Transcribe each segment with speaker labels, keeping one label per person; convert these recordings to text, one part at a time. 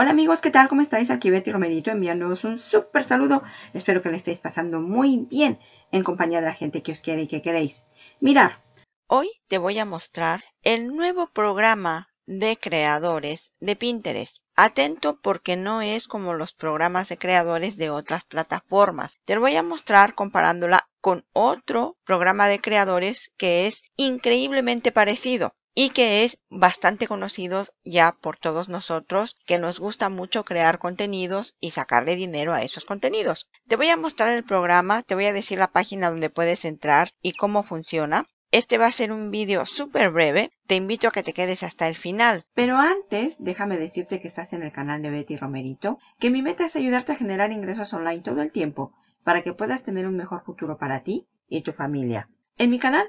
Speaker 1: Hola amigos, ¿qué tal? ¿Cómo estáis? Aquí Betty Romerito enviándoos un súper saludo. Espero que le estéis pasando muy bien en compañía de la gente que os quiere y que queréis. Mirar, hoy te voy a mostrar el nuevo programa de creadores de Pinterest. Atento porque no es como los programas de creadores de otras plataformas. Te lo voy a mostrar comparándola con otro programa de creadores que es increíblemente parecido y que es bastante conocido ya por todos nosotros que nos gusta mucho crear contenidos y sacarle dinero a esos contenidos. Te voy a mostrar el programa, te voy a decir la página donde puedes entrar y cómo funciona. Este va a ser un vídeo súper breve, te invito a que te quedes hasta el final. Pero antes, déjame decirte que estás en el canal de Betty Romerito, que mi meta es ayudarte a generar ingresos online todo el tiempo, para que puedas tener un mejor futuro para ti y tu familia. En mi canal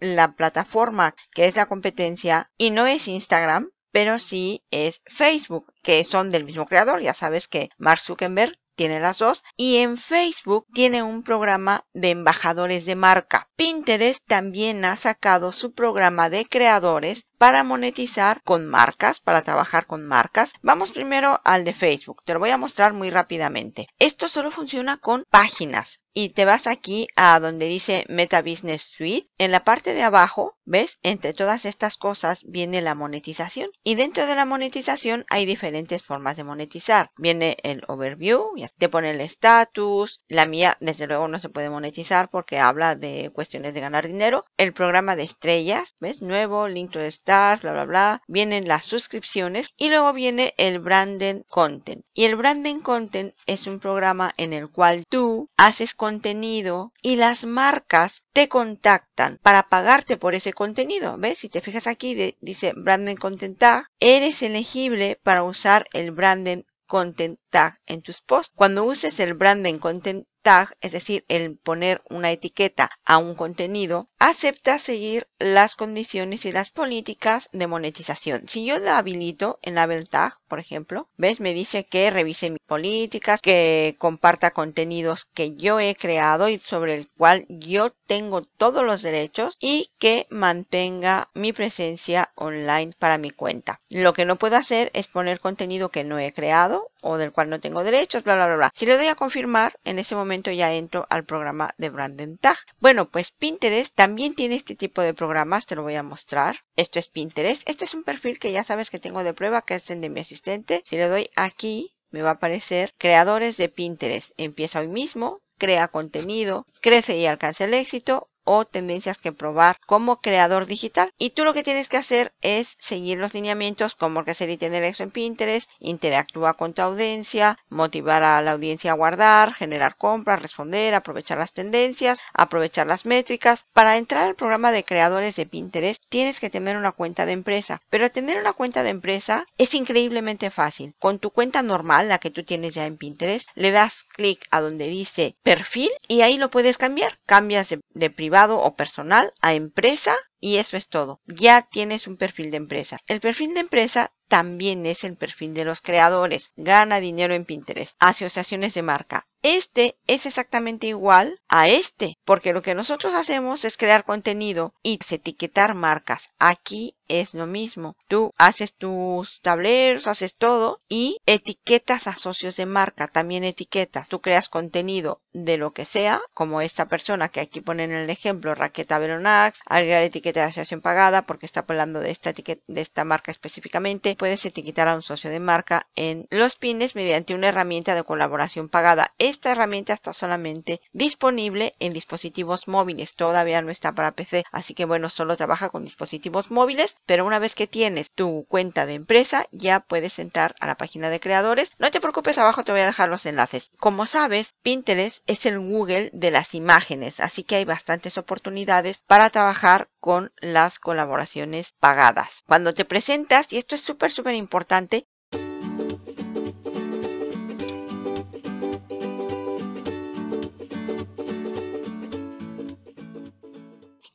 Speaker 1: la plataforma que es la competencia y no es Instagram, pero sí es Facebook, que son del mismo creador. Ya sabes que Mark Zuckerberg tiene las dos. Y en Facebook tiene un programa de embajadores de marca. Pinterest también ha sacado su programa de creadores para monetizar con marcas, para trabajar con marcas. Vamos primero al de Facebook, te lo voy a mostrar muy rápidamente. Esto solo funciona con páginas y te vas aquí a donde dice Meta Business Suite. En la parte de abajo, ¿ves? Entre todas estas cosas viene la monetización y dentro de la monetización hay diferentes formas de monetizar. Viene el overview, te pone el status, la mía desde luego no se puede monetizar porque habla de cuestiones de ganar dinero. El programa de estrellas, ¿ves? Nuevo, link to bla, bla, bla. Vienen las suscripciones y luego viene el branding content. Y el branding content es un programa en el cual tú haces contenido y las marcas te contactan para pagarte por ese contenido. ¿Ves? Si te fijas aquí dice branding content eres elegible para usar el branding content tag en tus posts. Cuando uses el branding content tag, es decir, el poner una etiqueta a un contenido, acepta seguir las condiciones y las políticas de monetización. Si yo la habilito en Label Tag, por ejemplo, ves, me dice que revise mis políticas, que comparta contenidos que yo he creado y sobre el cual yo tengo todos los derechos y que mantenga mi presencia online para mi cuenta. Lo que no puedo hacer es poner contenido que no he creado o del cual no tengo derechos, bla, bla, bla, Si le doy a confirmar, en ese momento ya entro al programa de Brandentag. Tag. Bueno, pues Pinterest también tiene este tipo de programas, te lo voy a mostrar. Esto es Pinterest. Este es un perfil que ya sabes que tengo de prueba, que es el de mi asistente. Si le doy aquí, me va a aparecer creadores de Pinterest. Empieza hoy mismo, crea contenido, crece y alcanza el éxito o tendencias que probar como creador digital. Y tú lo que tienes que hacer es seguir los lineamientos como hacer y tener eso en Pinterest, interactúa con tu audiencia, motivar a la audiencia a guardar, generar compras, responder, aprovechar las tendencias, aprovechar las métricas. Para entrar al programa de creadores de Pinterest tienes que tener una cuenta de empresa, pero tener una cuenta de empresa es increíblemente fácil. Con tu cuenta normal, la que tú tienes ya en Pinterest, le das clic a donde dice perfil y ahí lo puedes cambiar. Cambias de, de privado o personal a empresa y eso es todo. Ya tienes un perfil de empresa. El perfil de empresa también es el perfil de los creadores. Gana dinero en Pinterest. Asociaciones de marca. Este es exactamente igual a este, porque lo que nosotros hacemos es crear contenido y etiquetar marcas. Aquí es lo mismo. Tú haces tus tableros, haces todo y etiquetas a socios de marca, también etiquetas. Tú creas contenido de lo que sea, como esta persona que aquí pone en el ejemplo, Raqueta Veronax, agregar etiqueta de asociación pagada porque está hablando de esta, etiqueta, de esta marca específicamente. Puedes etiquetar a un socio de marca en los pines mediante una herramienta de colaboración pagada. Esta herramienta está solamente disponible en dispositivos móviles, todavía no está para PC, así que bueno, solo trabaja con dispositivos móviles, pero una vez que tienes tu cuenta de empresa, ya puedes entrar a la página de creadores. No te preocupes, abajo te voy a dejar los enlaces. Como sabes, Pinterest es el Google de las imágenes, así que hay bastantes oportunidades para trabajar con las colaboraciones pagadas. Cuando te presentas, y esto es súper, súper importante,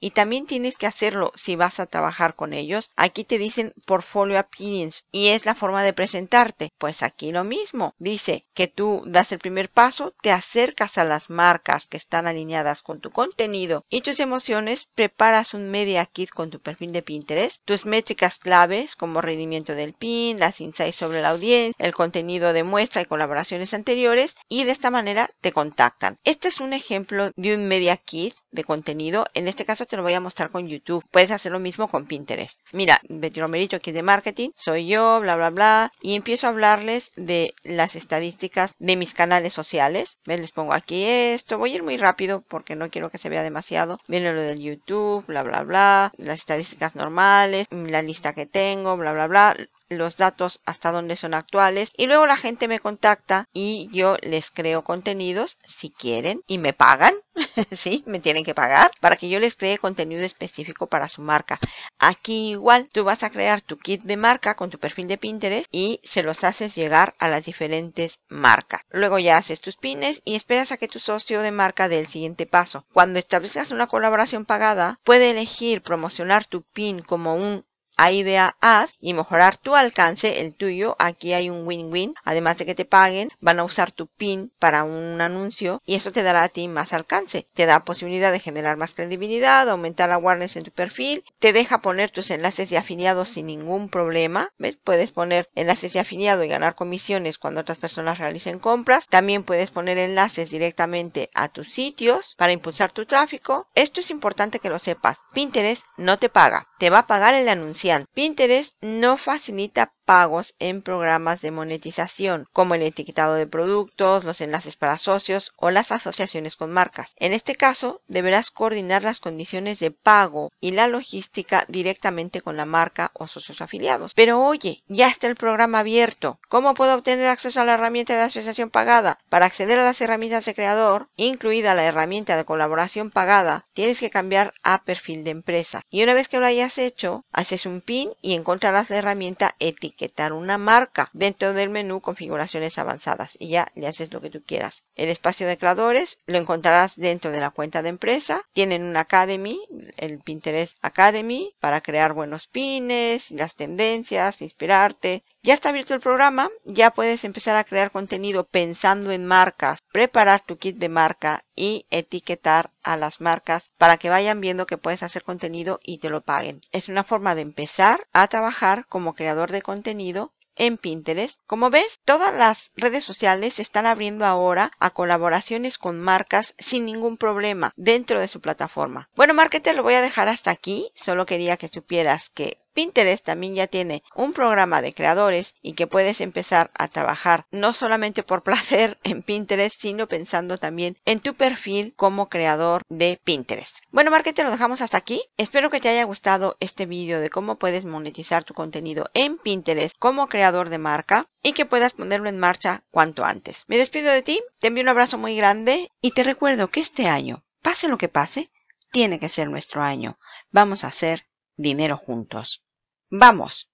Speaker 1: Y también tienes que hacerlo si vas a trabajar con ellos. Aquí te dicen portfolio opinions y es la forma de presentarte. Pues aquí lo mismo. Dice que tú das el primer paso, te acercas a las marcas que están alineadas con tu contenido y tus emociones, preparas un media kit con tu perfil de Pinterest, tus métricas claves como rendimiento del pin, las insights sobre la audiencia, el contenido de muestra y colaboraciones anteriores y de esta manera te contactan. Este es un ejemplo de un media kit de contenido. En este caso lo voy a mostrar con YouTube. Puedes hacer lo mismo con Pinterest. Mira, Betty Romerito, aquí de marketing, soy yo, bla, bla, bla. Y empiezo a hablarles de las estadísticas de mis canales sociales. Les pongo aquí esto. Voy a ir muy rápido porque no quiero que se vea demasiado. Viene lo del YouTube, bla, bla, bla. Las estadísticas normales, la lista que tengo, bla, bla, bla. Los datos hasta donde son actuales. Y luego la gente me contacta y yo les creo contenidos si quieren y me pagan. sí, me tienen que pagar para que yo les cree contenido específico para su marca. Aquí igual tú vas a crear tu kit de marca con tu perfil de Pinterest y se los haces llegar a las diferentes marcas. Luego ya haces tus pines y esperas a que tu socio de marca dé el siguiente paso. Cuando establezcas una colaboración pagada, puede elegir promocionar tu pin como un idea ad y mejorar tu alcance, el tuyo. Aquí hay un win-win. Además de que te paguen, van a usar tu PIN para un anuncio y eso te dará a ti más alcance. Te da posibilidad de generar más credibilidad, aumentar la awareness en tu perfil, te deja poner tus enlaces de afiliados sin ningún problema. ¿Ves? Puedes poner enlaces de afiliado y ganar comisiones cuando otras personas realicen compras. También puedes poner enlaces directamente a tus sitios para impulsar tu tráfico. Esto es importante que lo sepas. Pinterest no te paga, te va a pagar el anunciante. Pinterest no facilita pagos en programas de monetización, como el etiquetado de productos, los enlaces para socios o las asociaciones con marcas. En este caso, deberás coordinar las condiciones de pago y la logística directamente con la marca o socios afiliados. Pero oye, ya está el programa abierto. ¿Cómo puedo obtener acceso a la herramienta de asociación pagada? Para acceder a las herramientas de creador, incluida la herramienta de colaboración pagada, tienes que cambiar a perfil de empresa. Y una vez que lo hayas hecho, haces un pin y encontrarás la herramienta etiquetar una marca dentro del menú configuraciones avanzadas y ya le haces lo que tú quieras. El espacio de creadores lo encontrarás dentro de la cuenta de empresa. Tienen una Academy, el Pinterest Academy, para crear buenos pines, las tendencias, inspirarte, ya está abierto el programa, ya puedes empezar a crear contenido pensando en marcas, preparar tu kit de marca y etiquetar a las marcas para que vayan viendo que puedes hacer contenido y te lo paguen. Es una forma de empezar a trabajar como creador de contenido en Pinterest. Como ves, todas las redes sociales se están abriendo ahora a colaboraciones con marcas sin ningún problema dentro de su plataforma. Bueno, Marketer, lo voy a dejar hasta aquí. Solo quería que supieras que Pinterest también ya tiene un programa de creadores y que puedes empezar a trabajar no solamente por placer en Pinterest, sino pensando también en tu perfil como creador de Pinterest. Bueno, Marquete, lo dejamos hasta aquí. Espero que te haya gustado este vídeo de cómo puedes monetizar tu contenido en Pinterest como creador de marca y que puedas ponerlo en marcha cuanto antes. Me despido de ti, te envío un abrazo muy grande y te recuerdo que este año, pase lo que pase, tiene que ser nuestro año. Vamos a hacer dinero juntos. Vamos,